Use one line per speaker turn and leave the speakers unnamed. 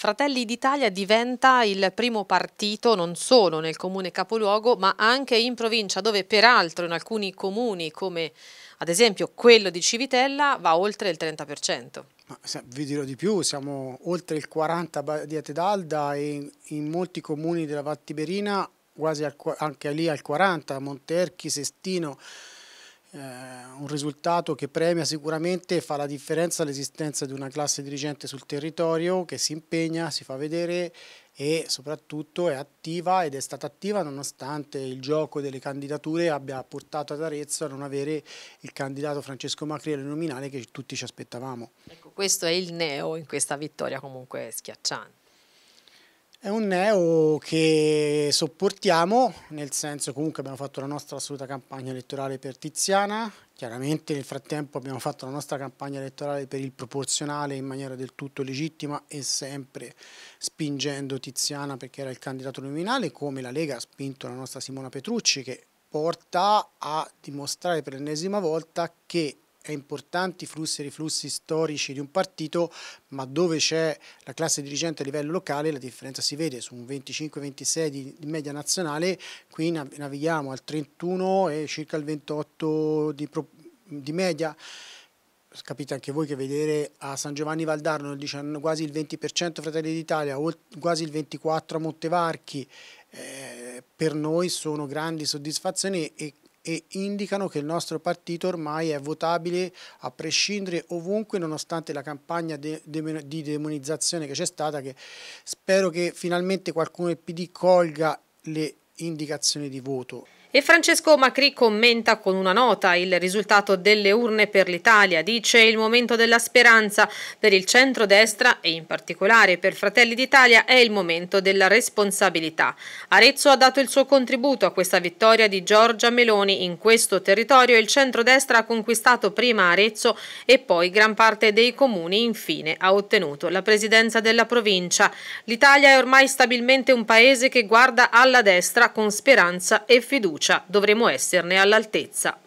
Fratelli d'Italia diventa il primo partito non solo nel comune capoluogo ma anche in provincia dove peraltro in alcuni comuni come ad esempio quello di Civitella va oltre il 30%.
Ma vi dirò di più, siamo oltre il 40% di Atedalda e in molti comuni della Val Tiberina quasi al, anche lì al 40%, Monterchi, Sestino, eh, un risultato che premia sicuramente fa la differenza l'esistenza di una classe dirigente sul territorio che si impegna, si fa vedere e soprattutto è attiva ed è stata attiva nonostante il gioco delle candidature abbia portato ad Arezzo a non avere il candidato Francesco Macri alle nominali che tutti ci aspettavamo.
Ecco, questo è il neo in questa vittoria comunque schiacciante.
È un neo che sopportiamo, nel senso comunque abbiamo fatto la nostra assoluta campagna elettorale per Tiziana, chiaramente nel frattempo abbiamo fatto la nostra campagna elettorale per il proporzionale in maniera del tutto legittima e sempre spingendo Tiziana perché era il candidato nominale, come la Lega ha spinto la nostra Simona Petrucci che porta a dimostrare per l'ennesima volta che e importanti flussi e riflussi storici di un partito, ma dove c'è la classe dirigente a livello locale la differenza si vede su un 25-26 di, di, media nazionale, qui navighiamo al 31 e circa il 28 di, di media capite anche voi che vedere a San Giovanni Valdarno quasi il 20% Fratelli d'Italia, quasi il 24% a Montevarchi, eh, per noi sono grandi soddisfazioni e e indicano che il nostro partito ormai è votabile a prescindere ovunque nonostante la campagna de, de, di demonizzazione che c'è stata che spero che finalmente qualcuno del PD colga le indicazioni di voto.
E Francesco Macri commenta con una nota il risultato delle urne per l'Italia. Dice il momento della speranza per il centro-destra e in particolare per Fratelli d'Italia è il momento della responsabilità. Arezzo ha dato il suo contributo a questa vittoria di Giorgia Meloni. In questo territorio il centro-destra ha conquistato prima Arezzo e poi gran parte dei comuni. Infine ha ottenuto la presidenza della provincia. L'Italia è ormai stabilmente un paese che guarda alla destra con speranza e fiducia fiducia, dovremo esserne all'altezza.